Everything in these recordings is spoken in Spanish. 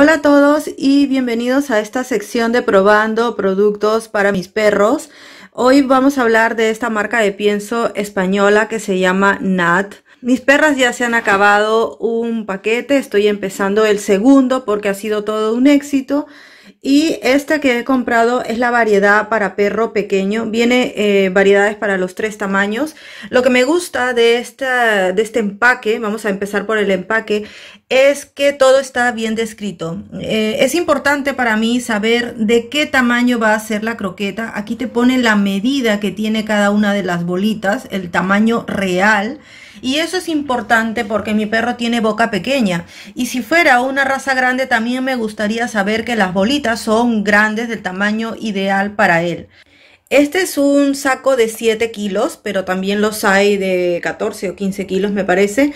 Hola a todos y bienvenidos a esta sección de probando productos para mis perros. Hoy vamos a hablar de esta marca de pienso española que se llama Nat. Mis perras ya se han acabado un paquete, estoy empezando el segundo porque ha sido todo un éxito. Y esta que he comprado es la variedad para perro pequeño. Viene eh, variedades para los tres tamaños. Lo que me gusta de, esta, de este empaque, vamos a empezar por el empaque, es que todo está bien descrito. Eh, es importante para mí saber de qué tamaño va a ser la croqueta. Aquí te pone la medida que tiene cada una de las bolitas, el tamaño real. Y eso es importante porque mi perro tiene boca pequeña. Y si fuera una raza grande, también me gustaría saber que las bolitas son grandes del tamaño ideal para él. Este es un saco de 7 kilos, pero también los hay de 14 o 15 kilos me parece.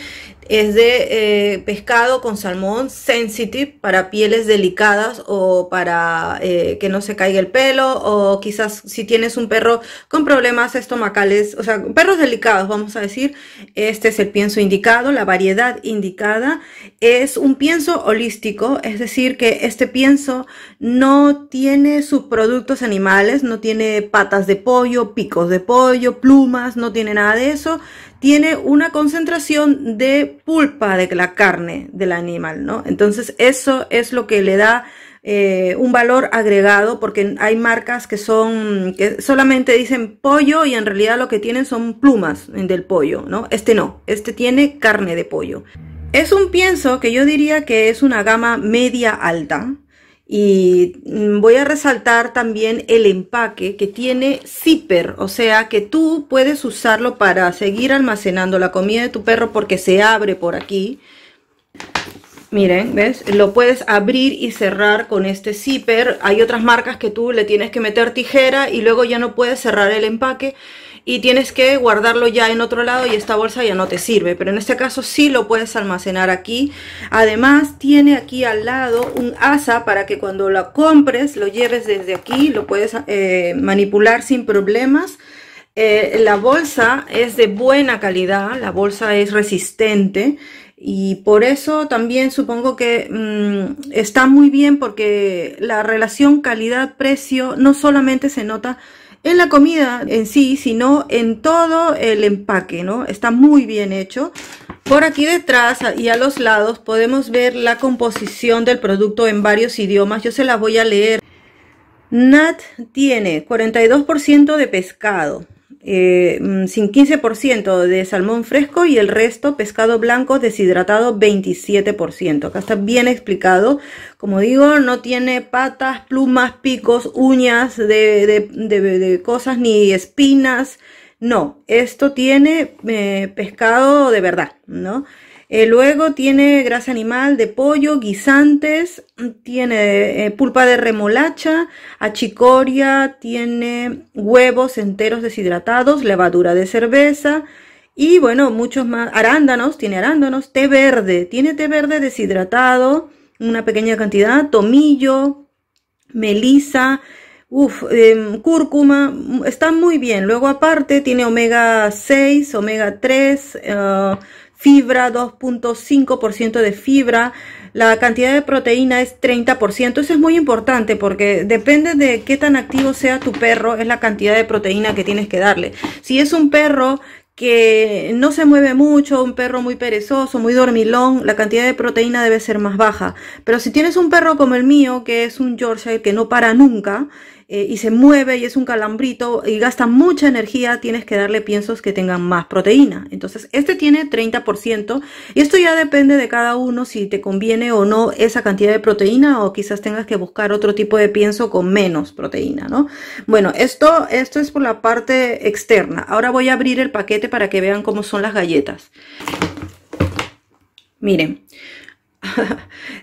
Es de eh, pescado con salmón sensitive para pieles delicadas o para eh, que no se caiga el pelo o quizás si tienes un perro con problemas estomacales, o sea, perros delicados vamos a decir, este es el pienso indicado, la variedad indicada. Es un pienso holístico, es decir, que este pienso no tiene subproductos animales, no tiene patas de pollo, picos de pollo, plumas, no tiene nada de eso. Tiene una concentración de pulpa de la carne del animal, ¿no? Entonces eso es lo que le da eh, un valor agregado porque hay marcas que son que solamente dicen pollo y en realidad lo que tienen son plumas del pollo, ¿no? Este no, este tiene carne de pollo. Es un pienso que yo diría que es una gama media alta, y mm, voy a resaltar también el empaque que tiene zipper, o sea que tú puedes usarlo para seguir almacenando la comida de tu perro porque se abre por aquí. Miren, ¿ves? Lo puedes abrir y cerrar con este zipper. Hay otras marcas que tú le tienes que meter tijera y luego ya no puedes cerrar el empaque y tienes que guardarlo ya en otro lado y esta bolsa ya no te sirve. Pero en este caso sí lo puedes almacenar aquí. Además tiene aquí al lado un asa para que cuando lo compres lo lleves desde aquí, lo puedes eh, manipular sin problemas. Eh, la bolsa es de buena calidad, la bolsa es resistente y por eso también supongo que mm, está muy bien porque la relación calidad-precio no solamente se nota en la comida en sí, sino en todo el empaque, ¿no? Está muy bien hecho. Por aquí detrás y a los lados podemos ver la composición del producto en varios idiomas. Yo se las voy a leer. Nat tiene 42% de pescado, eh, mm, sin 15% de salmón fresco y el resto pescado blanco deshidratado 27%. Acá está bien explicado. Como digo, no tiene patas, plumas, picos, uñas de, de, de, de cosas ni espinas. No, esto tiene eh, pescado de verdad, ¿no? Eh, luego tiene grasa animal de pollo, guisantes, tiene eh, pulpa de remolacha, achicoria, tiene huevos enteros deshidratados, levadura de cerveza y bueno, muchos más. Arándanos, tiene arándanos, té verde, tiene té verde deshidratado, una pequeña cantidad, tomillo, melisa, em, cúrcuma, está muy bien. Luego aparte tiene omega 6, omega 3, fibra, 2.5% de fibra, la cantidad de proteína es 30%. Eso es muy importante porque depende de qué tan activo sea tu perro, es la cantidad de proteína que tienes que darle. Si es un perro que no se mueve mucho, un perro muy perezoso, muy dormilón, la cantidad de proteína debe ser más baja. Pero si tienes un perro como el mío, que es un Yorkshire que no para nunca, eh, y se mueve y es un calambrito y gasta mucha energía, tienes que darle piensos que tengan más proteína. Entonces, este tiene 30% y esto ya depende de cada uno si te conviene o no esa cantidad de proteína o quizás tengas que buscar otro tipo de pienso con menos proteína, ¿no? Bueno, esto, esto es por la parte externa. Ahora voy a abrir el paquete para que vean cómo son las galletas. Miren,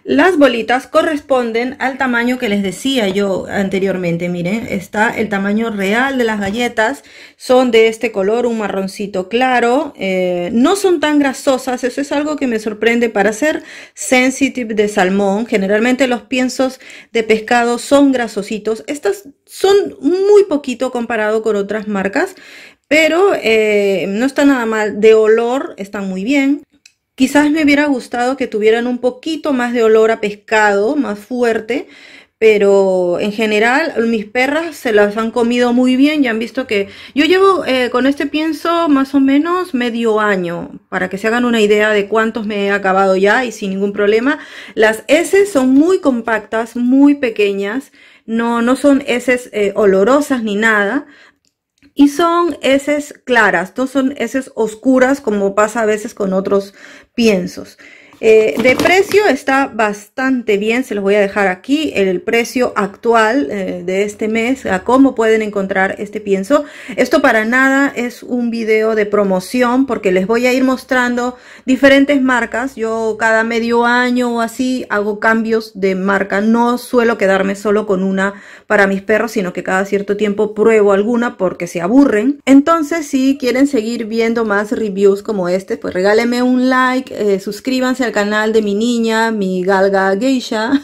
las bolitas corresponden al tamaño que les decía yo anteriormente, miren, está el tamaño real de las galletas, son de este color, un marroncito claro, eh, no son tan grasosas, eso es algo que me sorprende para ser sensitive de salmón, generalmente los piensos de pescado son grasositos, estas son muy poquito comparado con otras marcas, pero eh, no está nada mal, de olor están muy bien, Quizás me hubiera gustado que tuvieran un poquito más de olor a pescado, más fuerte, pero en general mis perras se las han comido muy bien, y han visto que yo llevo eh, con este pienso más o menos medio año, para que se hagan una idea de cuántos me he acabado ya y sin ningún problema. Las heces son muy compactas, muy pequeñas, no, no son heces eh, olorosas ni nada, y son heces claras, no son heces oscuras como pasa a veces con otros piensos. Eh, de precio está bastante bien, se los voy a dejar aquí el precio actual eh, de este mes, a cómo pueden encontrar este pienso. Esto para nada es un video de promoción porque les voy a ir mostrando diferentes marcas. Yo cada medio año o así hago cambios de marca, no suelo quedarme solo con una para mis perros, sino que cada cierto tiempo pruebo alguna porque se aburren. Entonces si quieren seguir viendo más reviews como este, pues regálenme un like, eh, suscríbanse canal de mi niña, mi galga geisha.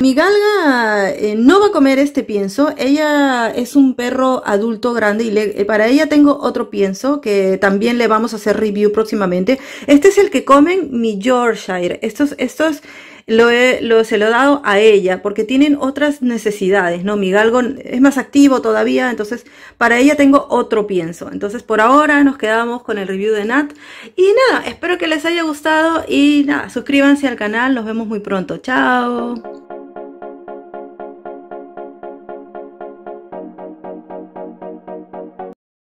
mi galga eh, no va a comer este pienso, ella es un perro adulto grande y eh, para ella tengo otro pienso que también le vamos a hacer review próximamente. Este es el que comen mi Yorkshire, estos, estos lo, he, lo, se lo he dado a ella, porque tienen otras necesidades, ¿no? Mi galgo es más activo todavía, entonces para ella tengo otro pienso. Entonces por ahora nos quedamos con el review de Nat. Y nada, espero que les haya gustado y nada, suscríbanse al canal, nos vemos muy pronto. Chao.